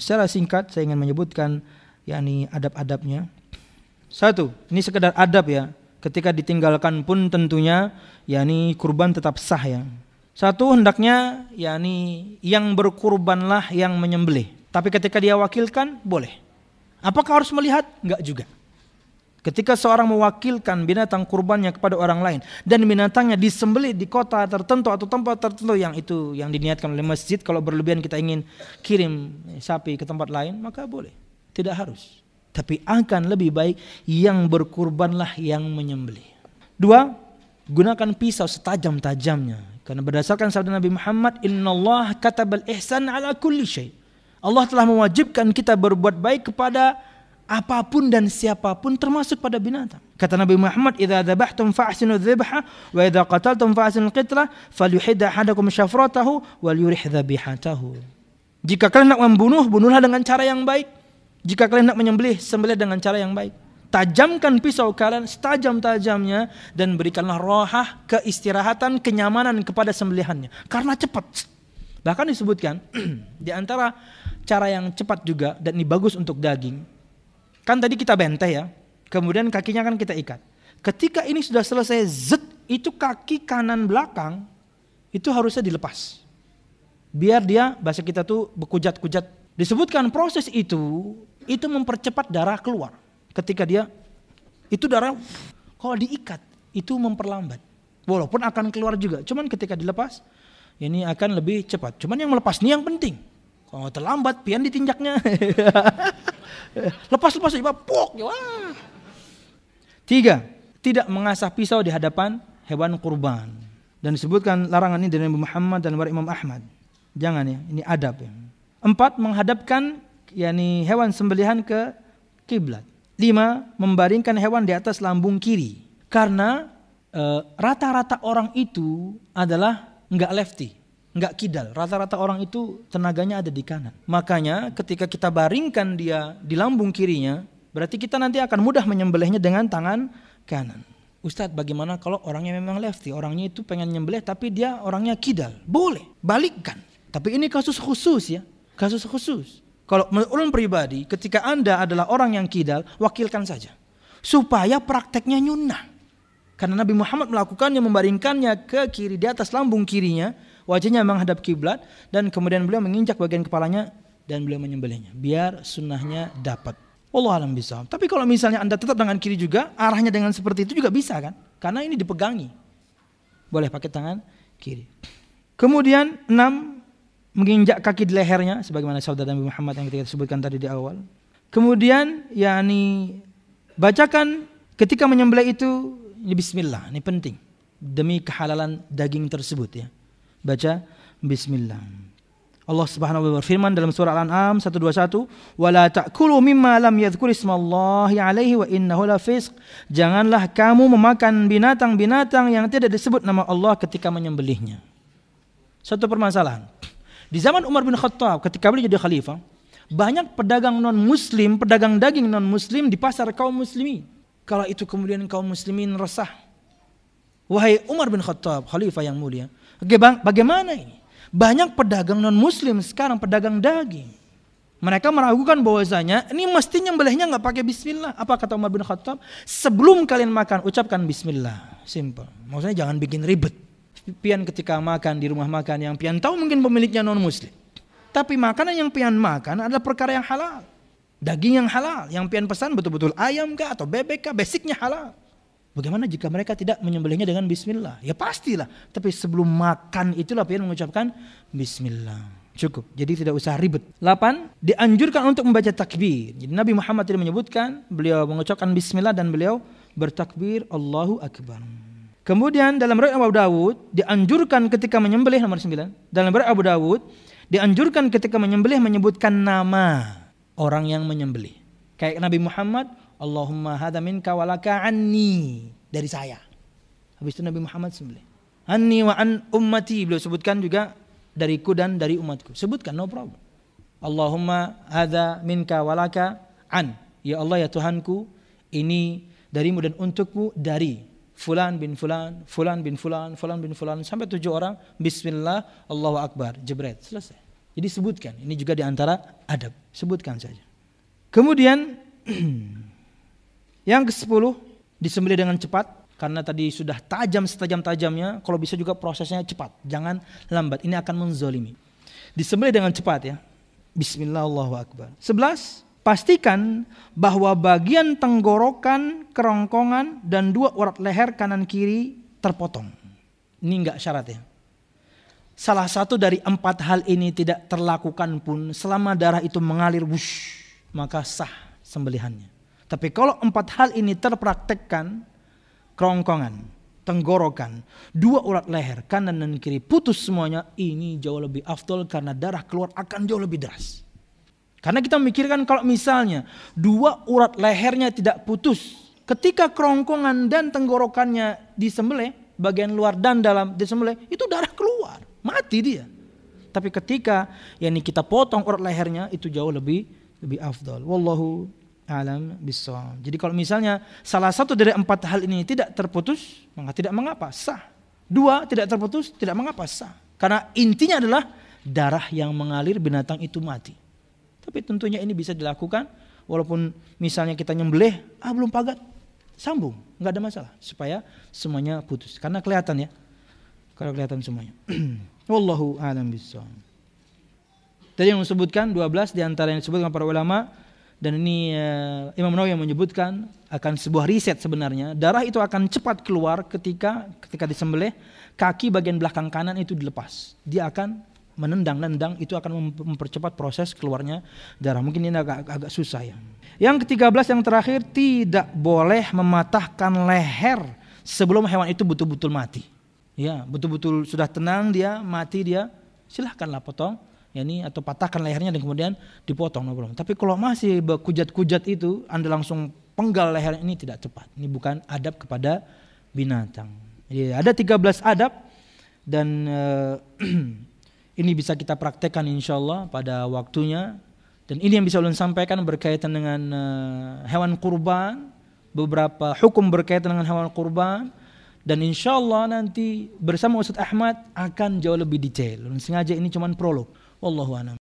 Secara singkat saya ingin menyebutkan yakni adab-adabnya. Satu, ini sekedar adab ya. Ketika ditinggalkan pun tentunya yakni kurban tetap sah ya. Satu hendaknya yakni yang berkurbanlah yang menyembelih. Tapi ketika dia wakilkan boleh. Apakah harus melihat? Enggak juga. Ketika seorang mewakilkan binatang kurbannya kepada orang lain dan binatangnya disembelih di kota tertentu atau tempat tertentu yang itu yang diniatkan oleh masjid, kalau berlebihan kita ingin kirim sapi ke tempat lain maka boleh, tidak harus. Tapi akan lebih baik yang berkurbanlah yang menyembelih. Dua, gunakan pisau setajam-tajamnya karena berdasarkan sabda Nabi Muhammad, "Innallah katabal ihsan ala kulli syai." Allah telah mewajibkan kita berbuat baik kepada apapun dan siapapun termasuk pada binatang. Kata Nabi Muhammad, "Idza dzabhtum fa'sinu dzibha wa idza qataltum fa'sinu qitla falyuhidda hadakum syafratahu wal yurih dzabihatahu." Jika kalian nak membunuh, bunuhlah dengan cara yang baik. Jika kalian nak menyembelih, sembelih dengan cara yang baik. Tajamkan pisau kalian setajam-tajamnya dan berikanlah rohah keistirahatan, kenyamanan kepada sembelihannya. Karena cepat. Bahkan disebutkan di antara cara yang cepat juga dan ini bagus untuk daging Kan tadi kita benteh ya. Kemudian kakinya kan kita ikat. Ketika ini sudah selesai zet, itu kaki kanan belakang itu harusnya dilepas. Biar dia bahasa kita tuh bekujat-kujat. Disebutkan proses itu itu mempercepat darah keluar. Ketika dia itu darah kalau diikat itu memperlambat. Walaupun akan keluar juga, cuman ketika dilepas ini akan lebih cepat. Cuman yang melepas ini yang penting. Kalau terlambat, pian ditinjaknya. Eh, lepas lepas tiba pok. Ya wah. Tiga, tidak mengasah pisau di hadapan hewan kurban. Dan disebutkan larangan ini dari Nabi Muhammad dan dari Imam Ahmad. Jangan ya, ini adab ya. Empat, menghadapkan yakni hewan sembelihan ke kiblat. Lima, membaringkan hewan di atas lambung kiri. Karena eh, rata-rata e, orang itu adalah nggak lefty nggak kidal. Rata-rata orang itu tenaganya ada di kanan. Makanya ketika kita baringkan dia di lambung kirinya, berarti kita nanti akan mudah menyembelihnya dengan tangan kanan. Ustadz bagaimana kalau orangnya memang lefty, orangnya itu pengen nyembelih tapi dia orangnya kidal. Boleh, balikkan. Tapi ini kasus khusus ya, kasus khusus. Kalau menurut pribadi, ketika Anda adalah orang yang kidal, wakilkan saja. Supaya prakteknya nyunah Karena Nabi Muhammad melakukannya, membaringkannya ke kiri, di atas lambung kirinya, wajahnya menghadap kiblat dan kemudian beliau menginjak bagian kepalanya dan beliau menyembelihnya biar sunnahnya dapat Allah alam bisa tapi kalau misalnya anda tetap dengan kiri juga arahnya dengan seperti itu juga bisa kan karena ini dipegangi boleh pakai tangan kiri kemudian enam menginjak kaki di lehernya sebagaimana saudara Nabi Muhammad yang kita sebutkan tadi di awal kemudian yakni bacakan ketika menyembelih itu ini bismillah ini penting demi kehalalan daging tersebut ya baca bismillah. Allah Subhanahu wa taala berfirman dalam surah Al-An'am 121, "Wala ta'kulu mimma lam yadhkur ismallahi 'alaihi wa innahu lafisq." Janganlah kamu memakan binatang-binatang yang tidak disebut nama Allah ketika menyembelihnya. Satu permasalahan. Di zaman Umar bin Khattab ketika beliau jadi khalifah, banyak pedagang non-muslim, pedagang daging non-muslim di pasar kaum muslimin. Kalau itu kemudian kaum muslimin resah. Wahai Umar bin Khattab, khalifah yang mulia, Bagaimana ini? Banyak pedagang non-muslim sekarang pedagang daging. Mereka meragukan bahwasanya ini mestinya belahnya nggak pakai bismillah. Apa kata Umar bin Khattab? Sebelum kalian makan ucapkan bismillah. Simple. Maksudnya jangan bikin ribet. Pian ketika makan di rumah makan yang pian tahu mungkin pemiliknya non muslim. Tapi makanan yang pian makan adalah perkara yang halal. Daging yang halal, yang pian pesan betul-betul ayam kah atau bebek kah, basicnya halal. Bagaimana jika mereka tidak menyembelihnya dengan bismillah? Ya pastilah. Tapi sebelum makan itulah pian mengucapkan bismillah. Cukup. Jadi tidak usah ribet. 8. Dianjurkan untuk membaca takbir. Jadi Nabi Muhammad tidak menyebutkan, beliau mengucapkan bismillah dan beliau bertakbir Allahu Akbar. Kemudian dalam riwayat Abu Dawud dianjurkan ketika menyembelih nomor 9. Dalam riwayat Abu Dawud dianjurkan ketika menyembelih menyebutkan nama orang yang menyembelih. Kayak Nabi Muhammad Allahumma hadamin minka walaka anni dari saya. Habis itu Nabi Muhammad sembelih. Anni wa an ummati beliau sebutkan juga dariku dan dari umatku. Sebutkan no problem. Allahumma hadamin minka walaka an. Ya Allah ya Tuhanku, ini darimu dan untukmu dari fulan bin fulan, fulan bin fulan, fulan bin fulan sampai tujuh orang. Bismillah, Allahu Akbar, jebret, selesai. Jadi sebutkan. Ini juga diantara adab. Sebutkan saja. Kemudian Yang ke-10 disembelih dengan cepat karena tadi sudah tajam setajam-tajamnya, kalau bisa juga prosesnya cepat, jangan lambat. Ini akan menzolimi. Disembelih dengan cepat ya. Bismillah Allahu Akbar. 11. Pastikan bahwa bagian tenggorokan, kerongkongan, dan dua urat leher kanan kiri terpotong. Ini enggak syarat ya. Salah satu dari empat hal ini tidak terlakukan pun selama darah itu mengalir wush, maka sah sembelihannya. Tapi kalau empat hal ini terpraktekkan, kerongkongan, tenggorokan, dua urat leher, kanan dan kiri putus semuanya, ini jauh lebih afdol karena darah keluar akan jauh lebih deras. Karena kita memikirkan kalau misalnya dua urat lehernya tidak putus, ketika kerongkongan dan tenggorokannya disembelih, bagian luar dan dalam disembelih, itu darah keluar, mati dia. Tapi ketika yakni kita potong urat lehernya itu jauh lebih lebih afdal. Wallahu alam bisawab. Jadi kalau misalnya salah satu dari empat hal ini tidak terputus, maka tidak mengapa, sah. Dua tidak terputus, tidak mengapa, sah. Karena intinya adalah darah yang mengalir binatang itu mati. Tapi tentunya ini bisa dilakukan walaupun misalnya kita nyembelih, ah belum pagat, sambung, nggak ada masalah supaya semuanya putus. Karena kelihatan ya, kalau kelihatan semuanya. Wallahu a'lam bisa. Tadi yang disebutkan 12 di antara yang disebutkan para ulama dan ini uh, Imam Nawawi yang menyebutkan akan sebuah riset sebenarnya darah itu akan cepat keluar ketika ketika disembelih kaki bagian belakang kanan itu dilepas dia akan menendang-nendang itu akan mempercepat proses keluarnya darah mungkin ini agak agak susah ya yang ketiga belas yang terakhir tidak boleh mematahkan leher sebelum hewan itu betul-betul mati ya betul-betul sudah tenang dia mati dia silahkanlah potong ya ini atau patahkan lehernya dan kemudian dipotong no problem. Tapi kalau masih berkujat-kujat itu Anda langsung penggal leher ini tidak cepat. Ini bukan adab kepada binatang. Jadi ada 13 adab dan uh, ini bisa kita praktekkan insya Allah pada waktunya. Dan ini yang bisa ulun sampaikan berkaitan dengan uh, hewan kurban, beberapa hukum berkaitan dengan hewan kurban, dan insya Allah nanti bersama Ustadz Ahmad akan jauh lebih detail. Sengaja ini cuma prolog. والله أعلم